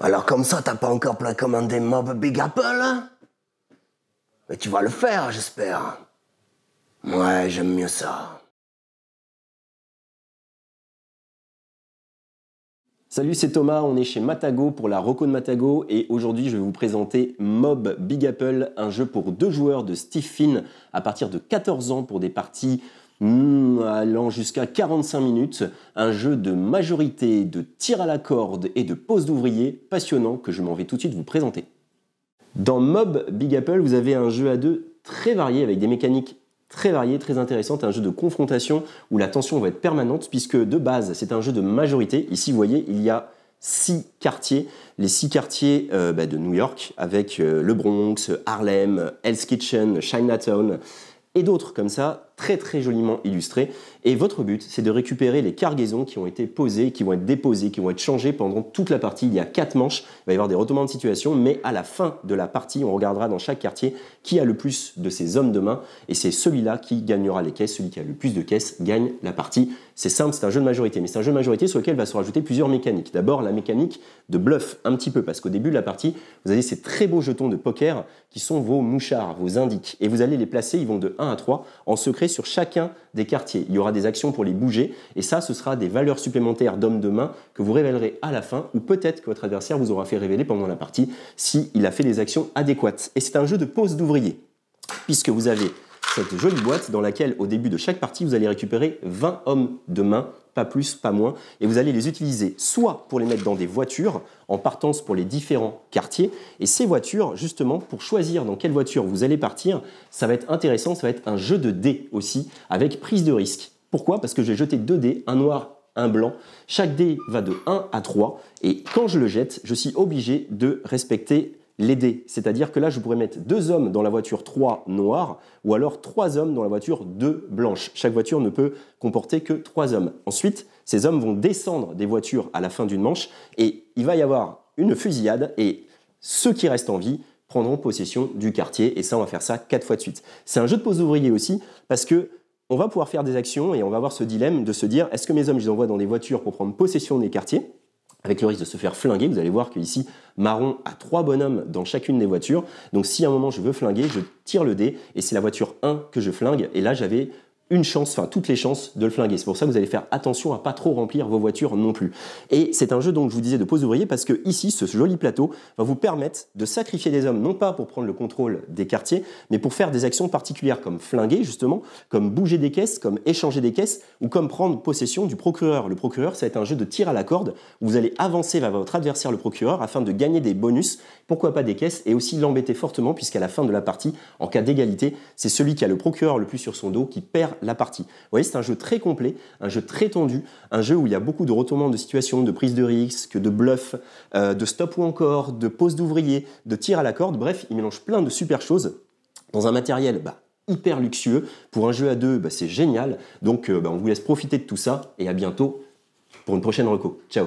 Alors comme ça, t'as pas encore plein commandé Mob Big Apple hein Mais tu vas le faire, j'espère. Ouais, j'aime mieux ça. Salut, c'est Thomas, on est chez Matago pour la Rocco de Matago et aujourd'hui je vais vous présenter Mob Big Apple, un jeu pour deux joueurs de Steve Finn à partir de 14 ans pour des parties allant jusqu'à 45 minutes, un jeu de majorité, de tir à la corde et de pose d'ouvrier passionnant que je m'en vais tout de suite vous présenter. Dans Mob Big Apple, vous avez un jeu à deux très varié avec des mécaniques très variées, très intéressantes. un jeu de confrontation où la tension va être permanente puisque de base c'est un jeu de majorité. Ici vous voyez il y a six quartiers, les six quartiers euh, bah, de New York avec euh, le Bronx, Harlem, Hell's Kitchen, Chinatown et d'autres comme ça très très joliment illustré. Et votre but, c'est de récupérer les cargaisons qui ont été posées, qui vont être déposées, qui vont être changées pendant toute la partie. Il y a quatre manches, il va y avoir des retournements de situation, mais à la fin de la partie, on regardera dans chaque quartier qui a le plus de ces hommes de main, et c'est celui-là qui gagnera les caisses, celui qui a le plus de caisses gagne la partie. C'est simple, c'est un jeu de majorité, mais c'est un jeu de majorité sur lequel va se rajouter plusieurs mécaniques. D'abord, la mécanique de bluff, un petit peu, parce qu'au début de la partie, vous avez ces très beaux jetons de poker qui sont vos mouchards, vos indiques, et vous allez les placer, ils vont de 1 à 3 en secret sur chacun des quartiers. Il y aura des actions pour les bouger et ça, ce sera des valeurs supplémentaires d'hommes de main que vous révélerez à la fin ou peut-être que votre adversaire vous aura fait révéler pendant la partie s'il il a fait des actions adéquates. Et c'est un jeu de pose d'ouvrier puisque vous avez cette jolie boîte dans laquelle au début de chaque partie, vous allez récupérer 20 hommes de main, pas plus, pas moins, et vous allez les utiliser soit pour les mettre dans des voitures en partance pour les différents quartiers. Et ces voitures, justement, pour choisir dans quelle voiture vous allez partir, ça va être intéressant, ça va être un jeu de dés aussi, avec prise de risque. Pourquoi Parce que j'ai jeté deux dés, un noir, un blanc. Chaque dé va de 1 à 3, et quand je le jette, je suis obligé de respecter l'aider. C'est-à-dire que là, je pourrais mettre deux hommes dans la voiture, 3 noire ou alors trois hommes dans la voiture, 2 blanche. Chaque voiture ne peut comporter que trois hommes. Ensuite, ces hommes vont descendre des voitures à la fin d'une manche et il va y avoir une fusillade et ceux qui restent en vie prendront possession du quartier et ça, on va faire ça quatre fois de suite. C'est un jeu de pause ouvrier aussi parce que on va pouvoir faire des actions et on va avoir ce dilemme de se dire est-ce que mes hommes, je les envoie dans des voitures pour prendre possession des quartiers avec le risque de se faire flinguer. Vous allez voir qu'ici, Marron a trois bonhommes dans chacune des voitures. Donc si à un moment je veux flinguer, je tire le dé et c'est la voiture 1 que je flingue. Et là, j'avais une chance, enfin toutes les chances de le flinguer. C'est pour ça que vous allez faire attention à pas trop remplir vos voitures non plus. Et c'est un jeu donc je vous disais de pause ouvrier parce que ici ce joli plateau va vous permettre de sacrifier des hommes non pas pour prendre le contrôle des quartiers, mais pour faire des actions particulières comme flinguer justement, comme bouger des caisses, comme échanger des caisses ou comme prendre possession du procureur. Le procureur, ça va être un jeu de tir à la corde où vous allez avancer vers votre adversaire le procureur afin de gagner des bonus, pourquoi pas des caisses et aussi l'embêter fortement puisqu'à la fin de la partie, en cas d'égalité, c'est celui qui a le procureur le plus sur son dos qui perd la partie. Vous voyez, c'est un jeu très complet, un jeu très tendu, un jeu où il y a beaucoup de retournements de situation, de prise de risque, de bluff, euh, de stop ou encore, de pose d'ouvriers, de tir à la corde. Bref, il mélange plein de super choses dans un matériel bah, hyper luxueux. Pour un jeu à deux, bah, c'est génial. Donc, euh, bah, on vous laisse profiter de tout ça et à bientôt pour une prochaine reco. Ciao